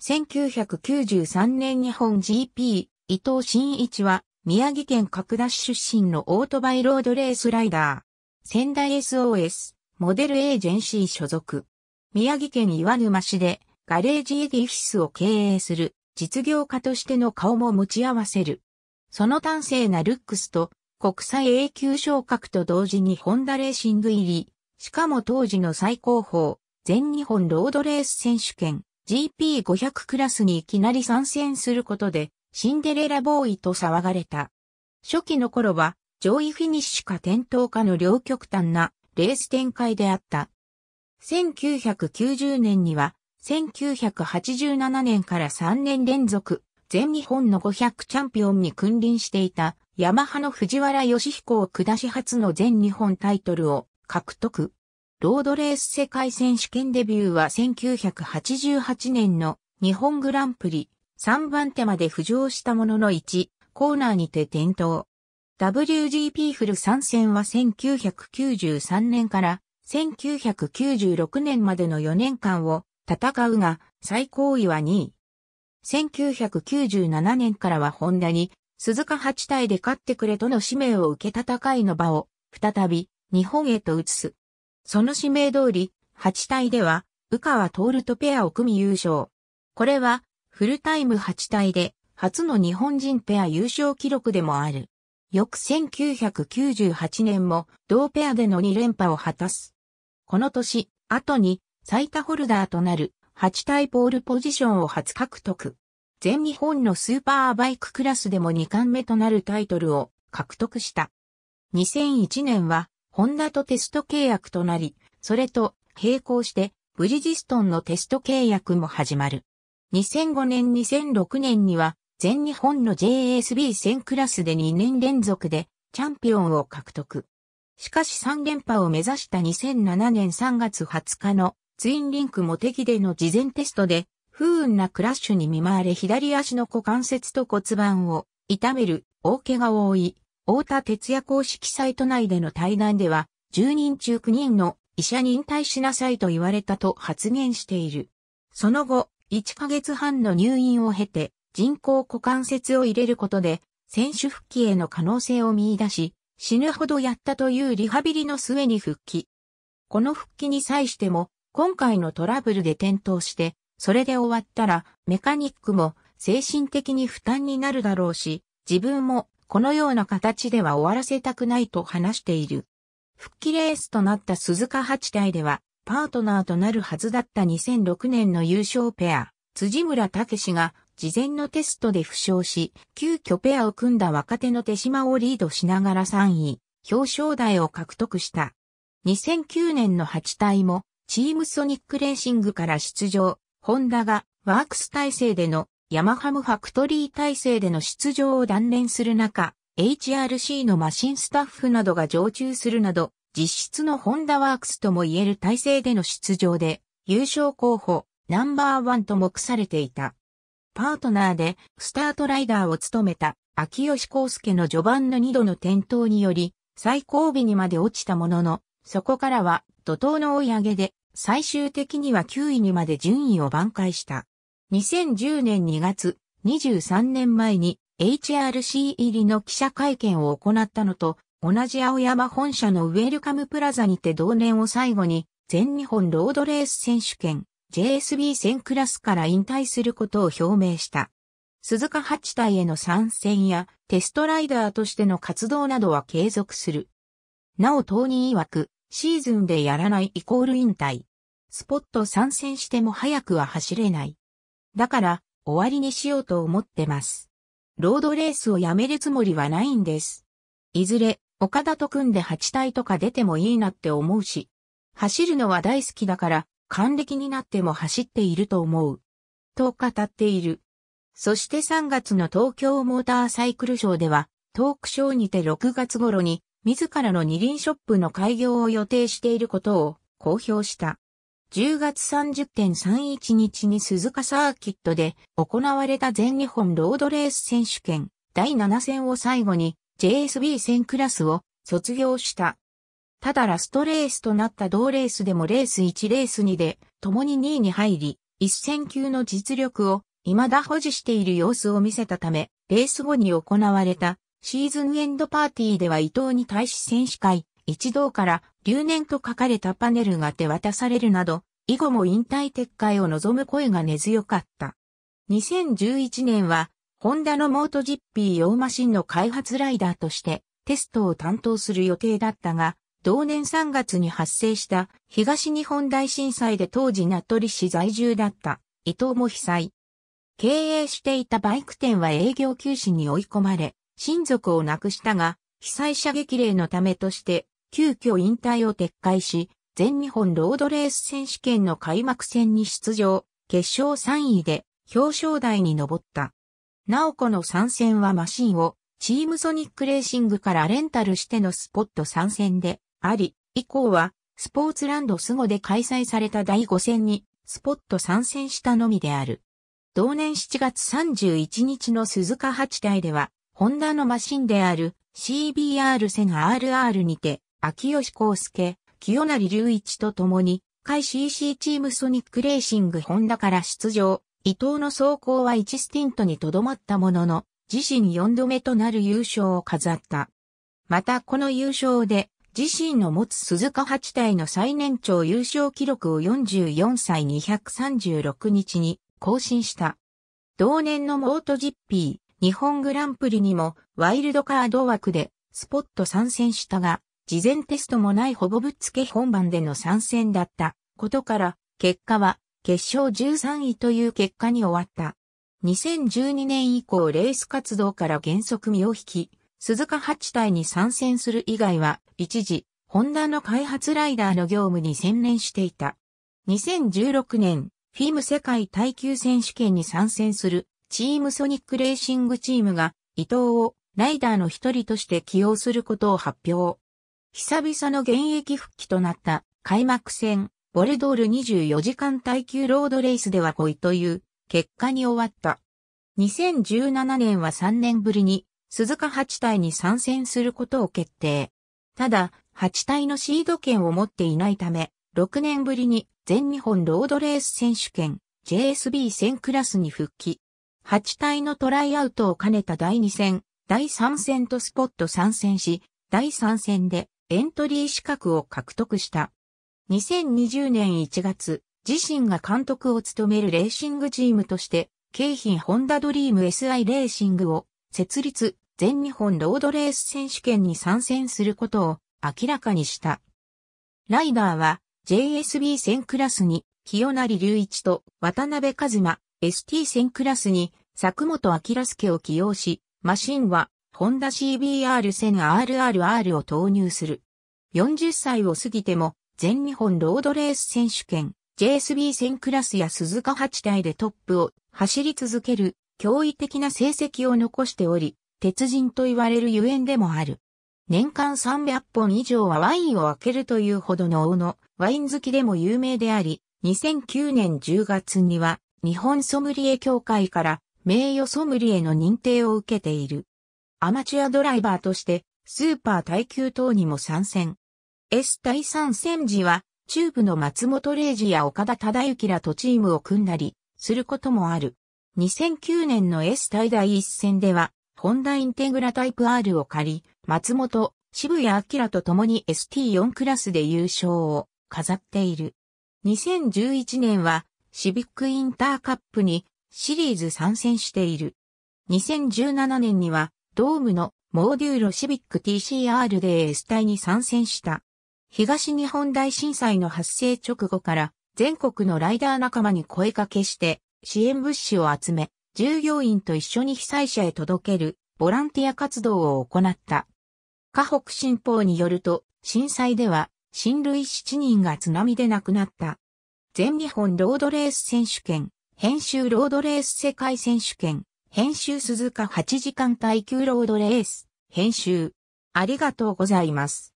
1993年日本 GP、伊藤真一は、宮城県角田市出身のオートバイロードレースライダー。仙台 SOS、モデルエージェンシー所属。宮城県岩沼市で、ガレージエディフィスを経営する、実業家としての顔も持ち合わせる。その端正なルックスと、国際 A 級昇格と同時にホンダレーシング入り、しかも当時の最高峰、全日本ロードレース選手権、GP500 クラスにいきなり参戦することで、シンデレラボーイと騒がれた。初期の頃は、上位フィニッシュか転倒かの両極端なレース展開であった。1990年には、1987年から3年連続、全日本の500チャンピオンに君臨していた、ヤマハの藤原義彦を下し初の全日本タイトルを獲得。ロードレース世界選手権デビューは1988年の日本グランプリ3番手まで浮上したものの1コーナーにて転倒。WGP フル参戦は1993年から1996年までの4年間を戦うが最高位は2位。1997年からはホンダに鈴鹿8体で勝ってくれとの使命を受け戦いの場を再び日本へと移す。その指名通り、8体では、宇川徹とペアを組み優勝。これは、フルタイム8体で、初の日本人ペア優勝記録でもある。翌1998年も、同ペアでの2連覇を果たす。この年、後に、最多ホルダーとなる、8体ポールポジションを初獲得。全日本のスーパーバイククラスでも2冠目となるタイトルを獲得した。2001年はホンダとテスト契約となり、それと並行してブリヂストンのテスト契約も始まる。2005年2006年には全日本の JSB 戦クラスで2年連続でチャンピオンを獲得。しかし3連覇を目指した2007年3月20日のツインリンクモテギでの事前テストで不運なクラッシュに見舞われ左足の股関節と骨盤を痛める大怪我を負い、太田哲也公式サイト内での対談では、10人中9人の医者に引退しなさいと言われたと発言している。その後、1ヶ月半の入院を経て、人工股関節を入れることで、選手復帰への可能性を見出し、死ぬほどやったというリハビリの末に復帰。この復帰に際しても、今回のトラブルで転倒して、それで終わったら、メカニックも精神的に負担になるだろうし、自分もこのような形では終わらせたくないと話している。復帰レースとなった鈴鹿八体では、パートナーとなるはずだった2006年の優勝ペア、辻村武が事前のテストで負傷し、急遽ペアを組んだ若手の手島をリードしながら3位、表彰台を獲得した。2009年の8体も、チームソニックレーシングから出場、ホンダがワークス体制でのヤマハムファクトリー体制での出場を断念する中、HRC のマシンスタッフなどが常駐するなど、実質のホンダワークスとも言える体制での出場で、優勝候補、ナンバーワンと目されていた。パートナーで、スタートライダーを務めた、秋吉康介の序盤の2度の転倒により、最後尾にまで落ちたものの、そこからは、怒涛の追い上げで、最終的には9位にまで順位を挽回した。2010年2月、23年前に HRC 入りの記者会見を行ったのと、同じ青山本社のウェルカムプラザにて同年を最後に、全日本ロードレース選手権 JSB 戦クラスから引退することを表明した。鈴鹿八体への参戦やテストライダーとしての活動などは継続する。なお当人曰く、シーズンでやらないイコール引退。スポット参戦しても早くは走れない。だから、終わりにしようと思ってます。ロードレースをやめるつもりはないんです。いずれ、岡田と組んで8体とか出てもいいなって思うし、走るのは大好きだから、還暦になっても走っていると思う。と語っている。そして3月の東京モーターサイクルショーでは、トークショーにて6月頃に、自らの二輪ショップの開業を予定していることを公表した。10月30.31日に鈴鹿サーキットで行われた全日本ロードレース選手権第7戦を最後に JSB 戦クラスを卒業した。ただラストレースとなった同レースでもレース1レース2で共に2位に入り、一戦級の実力を未だ保持している様子を見せたため、レース後に行われたシーズンエンドパーティーでは伊藤に対し選手会一同から留年と書かれたパネルが手渡されるなど、以後も引退撤回を望む声が根強かった。2011年は、ホンダのモートジッピー用マシンの開発ライダーとしてテストを担当する予定だったが、同年3月に発生した東日本大震災で当時名取市在住だった伊藤も被災。経営していたバイク店は営業休止に追い込まれ、親族を亡くしたが、被災者激励のためとして急遽引退を撤回し、全日本ロードレース選手権の開幕戦に出場、決勝3位で表彰台に上った。なおこの参戦はマシンをチームソニックレーシングからレンタルしてのスポット参戦であり、以降はスポーツランドスゴで開催された第5戦にスポット参戦したのみである。同年7月31日の鈴鹿八大では、ホンダのマシンである CBR セガ RR にて秋吉康介、清成隆一と共に、海 CC チームソニックレーシングホンダから出場。伊藤の走行は1スティントにとどまったものの、自身4度目となる優勝を飾った。またこの優勝で、自身の持つ鈴鹿八体の最年長優勝記録を44歳236日に更新した。同年のモートジッピー、日本グランプリにもワイルドカード枠でスポット参戦したが、事前テストもないほぼぶっつけ本番での参戦だったことから、結果は決勝13位という結果に終わった。2012年以降レース活動から原則身を引き、鈴鹿八体に参戦する以外は、一時、ホンダの開発ライダーの業務に専念していた。2016年、フィム世界耐久選手権に参戦するチームソニックレーシングチームが伊藤をライダーの一人として起用することを発表。久々の現役復帰となった開幕戦、ボルドール24時間耐久ロードレースでは5位という結果に終わった。2017年は3年ぶりに鈴鹿8体に参戦することを決定。ただ、8体のシード権を持っていないため、6年ぶりに全日本ロードレース選手権 JSB 戦クラスに復帰。8体のトライアウトを兼ねた第2戦、第3戦とスポット参戦し、第3戦でエントリー資格を獲得した。2020年1月、自身が監督を務めるレーシングチームとして、京浜ホンダドリーム SI レーシングを設立、全日本ロードレース選手権に参戦することを明らかにした。ライダーは JSB 戦クラスに清成隆一と渡辺和馬、ST 戦クラスに佐久本明介を起用し、マシンはホンダ CBR1000RRR を投入する。40歳を過ぎても、全日本ロードレース選手権、JSB1000 クラスや鈴鹿8体でトップを走り続ける、驚異的な成績を残しており、鉄人と言われるゆえんでもある。年間300本以上はワインを開けるというほどの大のワイン好きでも有名であり、2009年10月には日本ソムリエ協会から名誉ソムリエの認定を受けている。アマチュアドライバーとして、スーパー耐久等にも参戦。S 対参戦時は、中部の松本零士や岡田忠幸らとチームを組んだり、することもある。2009年の S 対第一戦では、ホンダインテグラタイプ R を借り、松本、渋谷明と共に ST4 クラスで優勝を飾っている。2011年は、シビックインターカップにシリーズ参戦している。2017年には、ドームのモーデューロシビック TCR で S 隊に参戦した。東日本大震災の発生直後から全国のライダー仲間に声掛けして支援物資を集め、従業員と一緒に被災者へ届けるボランティア活動を行った。河北新報によると、震災では、親類7人が津波で亡くなった。全日本ロードレース選手権、編集ロードレース世界選手権、編集鈴鹿8時間耐久ロードレース、編集。ありがとうございます。